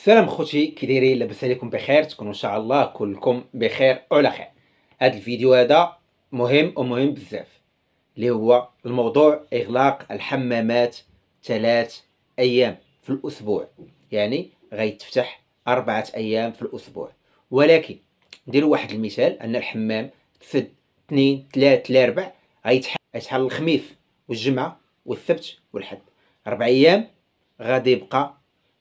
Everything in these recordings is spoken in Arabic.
السلام خوتي كي دايرين لاباس عليكم بخير تكونوا ان شاء الله كلكم بخير وعلى خير هذا الفيديو هذا مهم ومهم بزاف اللي هو الموضوع اغلاق الحمامات ثلاث ايام في الاسبوع يعني غيتفتح اربعه ايام في الاسبوع ولكن نديروا واحد المثال ان الحمام تسد اثنين ثلاث الاربع غيتحل الخميس والجمعه والسبت والحد اربع ايام غادي يبقى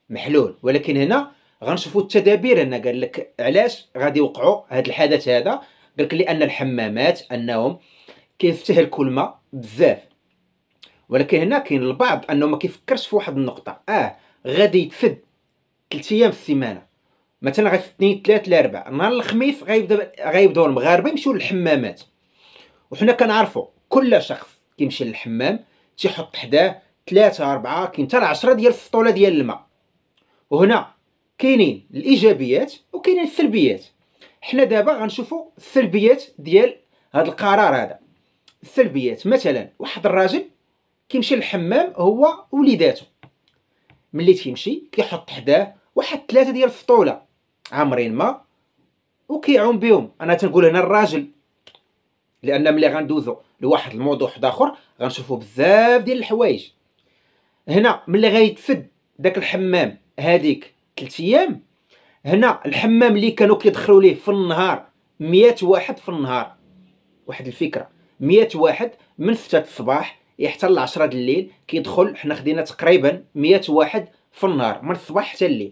محلول ولكن هنا غنشوفوا التدابير هنا قال لك علاش غادي يوقعوا هذا الحدث هذا قال لك لان الحمامات انهم كيستهلكوا الماء بزاف ولكن هنا كاين البعض انه ما كيفكرش في واحد النقطه اه غادي يتسد 3 ايام في السيمانه مثلا غير اثنين ثلاث الاربع نهار الخميس غيبدا غيبداو المغاربه يمشيو للحمامات وحنا كنعرفوا كل شخص كيمشي للحمام تيحط حداه ثلاثة أربعة كاين حتى 10 ديال السطولة ديال الماء وهنا كاينين الايجابيات وكاينين السلبيات حنا دابا غنشوفوا السلبيات ديال هذا القرار هذا السلبيات مثلا واحد الراجل كيمشي للحمام هو وليداتو ملي تيمشي كيحط حداه واحد ثلاثه ديال الفطوله عامرين ما وكيعوم بهم انا تنقول هنا الراجل لان ملي غندوزو لواحد الموضوع واحد اخر غنشوفو بزاف ديال الحوايج هنا ملي غيتفد داك الحمام هذيك 3 ايام هنا الحمام اللي كانوا كيدخلوا ليه في النهار 100 واحد في النهار واحد الفكره 100 واحد من 6 الصباح حتى ل 10 الليل كيدخل حنا خدينا تقريبا 100 واحد في النهار من الصباح حتى الليل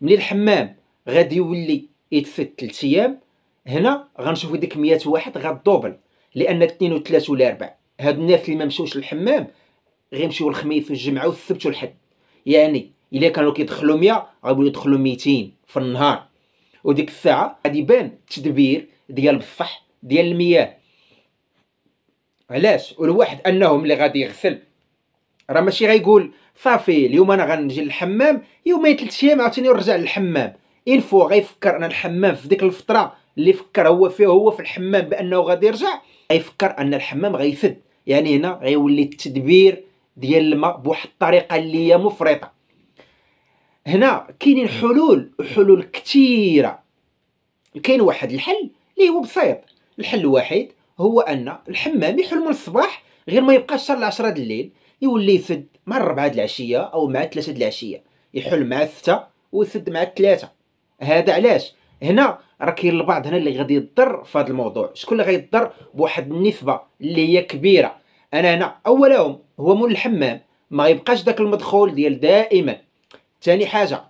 ملي الحمام غادي يولي يتفت 3 ايام هنا غنشوف ديك 100 واحد غدوبل لان 2 و 3 و 4 هاد الناس اللي ما مشاوش للحمام غيمشيو الخميس والجمعه والسبت والحد يعني الا كانوا كيدخلوا 100 غيبغيو يدخلوا 200 في النهار وديك الساعه غادي يبان التدبير ديال بصح ديال المياه علاش والواحد انه ملي غادي يغسل راه ماشي غيقول صافي اليوم انا غنجي للحمام يومين ثلاث ايام عاوتاني نرجع للحمام انفو غيفكر ان الحمام في ديك الفتره اللي فكر هو فيه هو في الحمام بانه غادي يرجع غيفكر ان الحمام غيسد يعني هنا غيولي التدبير ديال الماء بواحد الطريقه اللي هي مفرطه هنا كاينين حلول حلول كثيره كاين واحد الحل اللي هو بسيط الحل الوحيد هو ان الحمام يحل من الصباح غير ما يبقاش حتى 10 د الليل يولي يسد مع الربعه د العشيه او مع 3 د العشيه يحل مع و ويسد مع الثلاثه هذا علاش هنا راه كاين البعض هنا اللي غادي يضر في هذا الموضوع شكون اللي غيضر بواحد النسبه اللي هي كبيره انا هنا اولهم هو مول الحمام ما يبقاش داك المدخول ديال دائما ثاني حاجه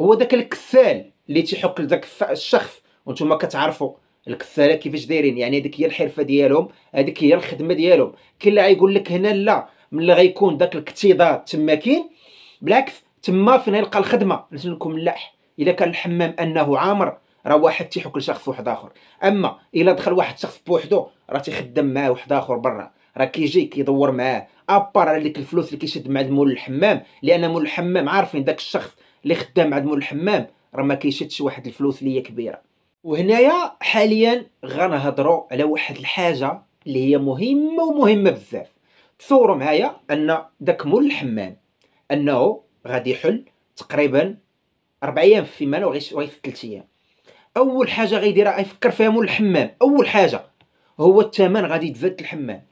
هو داك الكفال اللي تيحك لذاك الشخص وانتم كتعرفوا الكفاله كيفاش دايرين يعني هذيك هي الحرفه ديالهم هذيك هي الخدمه ديالهم كاين اللي غايقول لك هنا لا ملي غيكون داك الاكتظاظ تما كاين بالعكس تما فين غيلقى الخدمه لكم لا اذا كان الحمام انه عامر راه واحد تيحك لشخص واحد اخر اما الا دخل واحد شخص بوحدو راه تيخدم معاه واحد اخر برا راه كيجي كيدور معاه ابار على ديك الفلوس اللي كيشد مع مول الحمام لان مول الحمام عارفين داك الشخص اللي خدام مع مول الحمام راه ما كيشدش واحد الفلوس اللي هي كبيره وهنايا حاليا غنهضروا على واحد الحاجه اللي هي مهمه ومهمه بزاف تصوروا معايا ان داك مول الحمام انه غادي يحل تقريبا اربع ايام في السيمانه وغير ثلاث ايام اول حاجه غيديرها يفكر فيها مول الحمام اول حاجه هو الثمن غادي يتزاد الحمام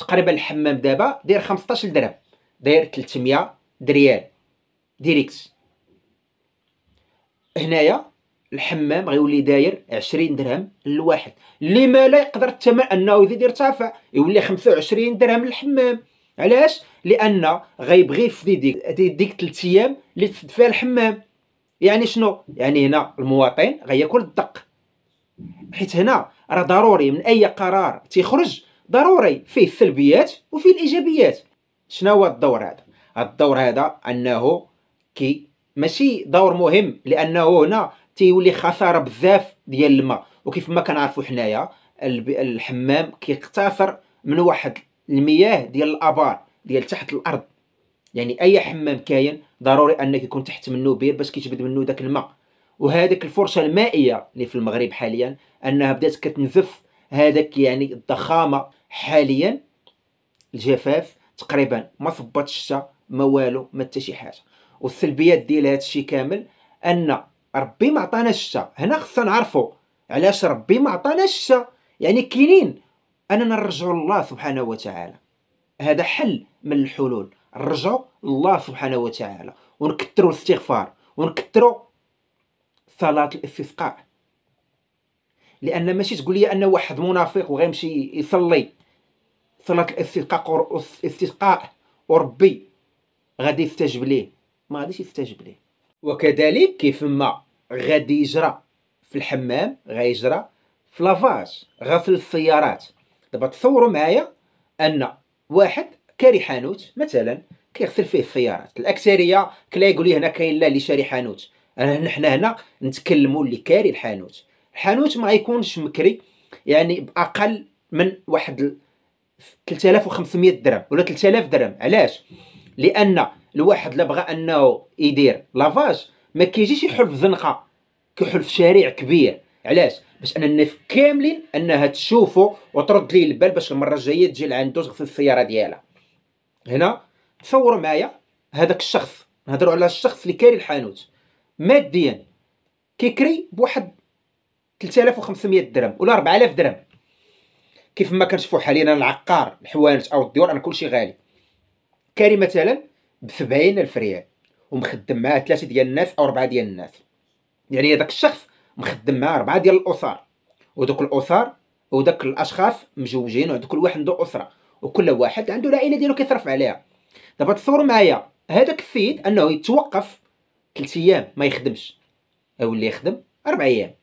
تقريبا الحمام دابا داير 15 درهم داير 300 دريال ديريكت هنايا الحمام غيولي داير 20 درهم للواحد اللي ما لا يقدر الثمن انه يزيد يرتفع يولي 25 درهم للحمام علاش لان غيبغي في ديك ديك 3 ايام اللي تسد فيها الحمام يعني شنو يعني هنا المواطن غياكل الدق حيت هنا راه ضروري من اي قرار تيخرج ضروري فيه السلبيات وفيه الايجابيات شنو هو الدور هذا الدور هذا انه كي ماشي دور مهم لانه هنا تيولي خساره بزاف ديال الماء وكيف ما كنعرفوا حنايا الحمام كيقتصر من واحد المياه ديال الابار ديال تحت الارض يعني اي حمام كاين ضروري انك يكون تحت منه بير باش كيجبد منه داك الماء وهذيك الفرشه المائيه اللي في المغرب حاليا انها بدات كتنزف هذاك يعني الضخامه حاليا الجفاف تقريبا ما ثبت الشتاء ما والو ما حتى شي حاجه والسلبيات ديال هادشي كامل ان ربي ما عطانا الشتاء هنا خصنا نعرفوا علاش ربي ما عطانا الشتاء يعني كاينين اننا نرجعوا لله سبحانه وتعالى هذا حل من الحلول نرجعوا لله سبحانه وتعالى ونكثروا الاستغفار ونكثروا صلاه الاستسقاء لان ماشي تقول لي ان واحد منافق وغيمشي يصلي صلاه الاستسقاء استسقاء وربي غادي يستجب ليه ما غاديش يستجب ليه وكذلك كيف ما غادي يجرى في الحمام غيجرى في لافاج غسل السيارات دابا تصوروا معايا ان واحد كاري حانوت مثلا كيغسل فيه السيارات الاكثريه كلا يقول لي هنا كاين لا اللي شاري حانوت حنا هنا نتكلموا اللي كاري الحانوت الحانوت ما يكونش مكري يعني باقل من واحد 3500 درهم ولا 3000 درهم علاش لان الواحد لا بغى انه يدير لافاج ما كيجيش يحل في زنقه كيحل في شارع كبير علاش باش انا الناس كاملين انها تشوفو وترد ليه البال باش المره الجايه تجي لعندو تغسل السياره ديالها هنا تصوروا معايا هذاك الشخص نهضروا على الشخص اللي كاري الحانوت ماديا كيكري بواحد 3500 درهم ولا 4000 درهم كيف ما كنشوفوا حاليا العقار الحوانت او الديور ان كلشي غالي كاري مثلا ب 70000 ريال ومخدم معاه ثلاثه ديال الناس او اربعه ديال الناس يعني هذاك الشخص مخدم معاه اربعه ديال الاسر ودوك الاسر وداك الاشخاص مزوجين وعند كل واحد عنده اسره وكل واحد عنده العائله ديالو كيصرف عليها دابا تصور معايا هذاك السيد انه يتوقف ثلاث ايام ما يخدمش او اللي يخدم اربع ايام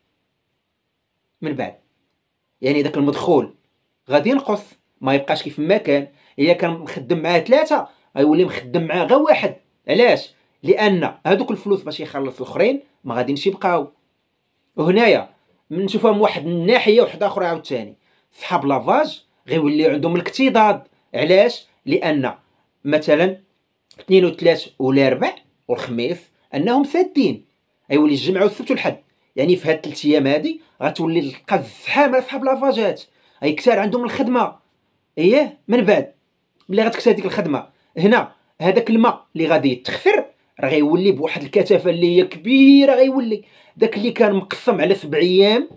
من بعد يعني داك المدخول غادي ينقص ما يبقاش كيف ما كان الا كان مخدم معاه ثلاثه غيولي مخدم معاه غير واحد علاش لان هذوك الفلوس باش يخلص الاخرين ما غاديينش يبقاو وهنايا نشوفوها من واحد الناحيه وحده اخرى عاوتاني صحاب لافاج غيولي عندهم الاكتضاد علاش لان مثلا اثنين وثلاث والاربع والخميس انهم سادين غيولي الجمعه والسبت والحد يعني في هاد الثلاث ايام هادي غتولي تلقى الزحام على صحاب لافاجات غيكثر عندهم الخدمه ايه من بعد ملي غتكثر ديك الخدمه هنا هذاك الماء اللي غادي يتخفر راه غيولي بواحد الكثافه اللي هي كبيره غيولي داك اللي كان مقسم على سبع ايام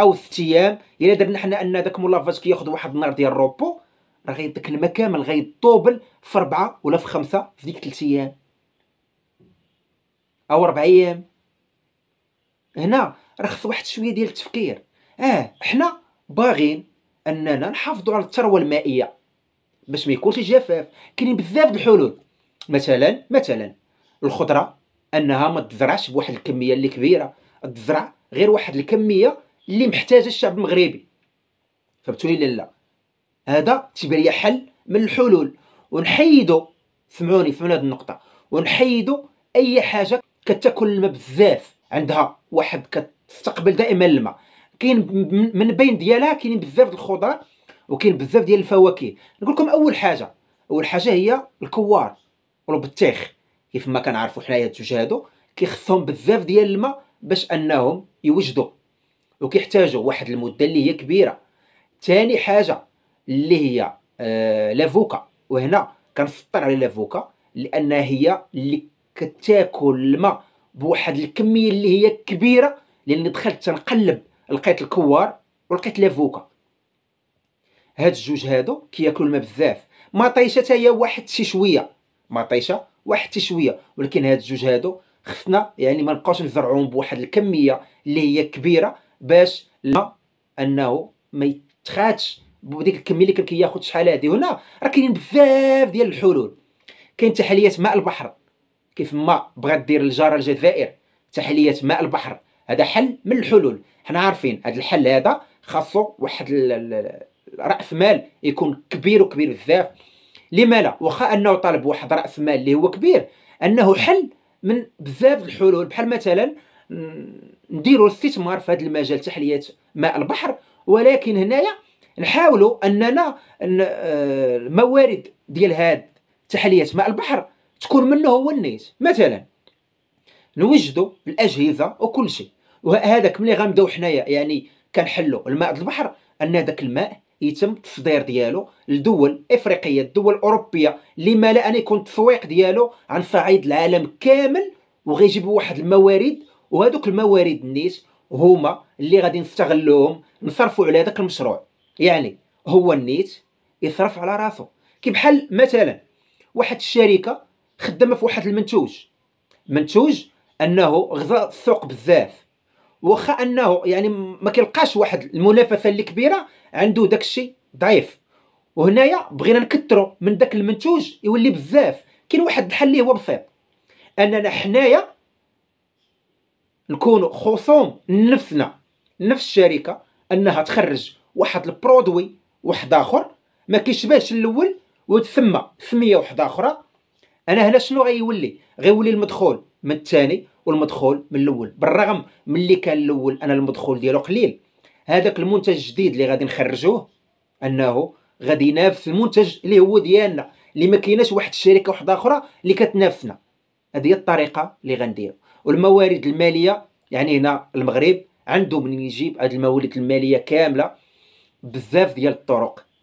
او ست ايام الا درنا حنا ان داك مولافاج كياخذ واحد النهار ديال الروبو راه داك الماء كامل غيطوبل في اربعه ولا في خمسه في ديك ثلاث ايام او اربع ايام هنا راه خص واحد شويه ديال التفكير اه حنا باغين اننا نحافظوا على الثروه المائيه باش ما يكونش جفاف كاينين بزاف د الحلول مثلا مثلا الخضره انها ما تزرعش بواحد الكميه اللي كبيره تزرع غير واحد الكميه اللي محتاجه الشعب المغربي فهمتوني لا لا هذا تيبان حل من الحلول ونحيدو سمعوني سمعوني هذه النقطه ونحيدو اي حاجه كتاكل الماء بزاف عندها واحد كتستقبل دائما الماء كاين من بين ديالها كاينين بزاف ديال الخضر وكاين بزاف ديال الفواكه نقول لكم اول حاجه اول حاجه هي الكوار والبطيخ كيف ما كنعرفوا حنايا الزوج هادو كيخصهم بزاف ديال الماء باش انهم يوجدوا وكيحتاجوا واحد المده اللي هي كبيره ثاني حاجه اللي هي آه لافوكا وهنا كنسطر على لافوكا لان هي اللي كتاكل الماء بواحد الكميه اللي هي كبيره لان دخلت تنقلب لقيت الكوار ولقيت لافوكا هاد الجوج هادو كياكلوا الماء بزاف مطيشه حتى هي واحد شي شويه مطيشه واحد شي شويه ولكن هاد الجوج هادو خصنا يعني ما نبقاوش نزرعوهم بواحد الكميه اللي هي كبيره باش لا انه ما يتخاتش بديك الكميه اللي كان كياخذ شحال هادي هنا راه كاينين بزاف ديال الحلول كاين تحليه ماء البحر كيف ما بغات دير الجاره الجزائر تحليه ماء البحر هذا حل من الحلول حنا عارفين هذا الحل هذا خاصو واحد راس مال يكون كبير وكبير بزاف لما لا واخا انه طالب واحد راس مال اللي هو كبير انه حل من بزاف الحلول بحال مثلا نديروا الاستثمار في هذا المجال تحليه ماء البحر ولكن هنايا نحاولوا اننا الموارد آه، ديال هاد تحليه ماء البحر تكون منه هو النيت مثلا نوجدوا الاجهزه وكل شيء وهذاك ملي غنبداو حنايا يعني كنحلوا الماء البحر ان هذاك الماء يتم التصدير ديالو لدول افريقيه الدول الاوروبيه اللي ما لا ان يكون التسويق ديالو عن صعيد العالم كامل وغيجيبوا واحد الموارد وهذوك الموارد النيس هما اللي غادي نستغلوهم نصرفوا على هذاك المشروع يعني هو النيت يصرف على راسو كي بحال مثلا واحد الشركه خدامه في واحد المنتوج منتوج انه غزا السوق بزاف واخا انه يعني ما كيلقاش واحد المنافسه اللي كبيره عنده داك الشيء ضعيف وهنايا بغينا نكثروا من داك المنتوج يولي بزاف كاين واحد الحل اللي هو بسيط اننا حنايا نكونوا خصوم نفسنا نفس الشركه انها تخرج واحد البرودوي واحد اخر ما كيشبهش الاول وتسمى سميه واحده اخرى انا هنا شنو غيولي غيولي المدخول من الثاني والمدخول من الاول بالرغم من اللي كان الاول انا المدخول ديالو قليل هذاك المنتج الجديد اللي غادي نخرجوه انه غادي ينافس المنتج اللي هو ديالنا اللي ما كايناش واحد الشركه واحده اخرى اللي كتنافسنا هذه هي الطريقه اللي غندير والموارد الماليه يعني هنا المغرب عنده من يجيب هذه الموارد الماليه كامله بزاف ديال الطرق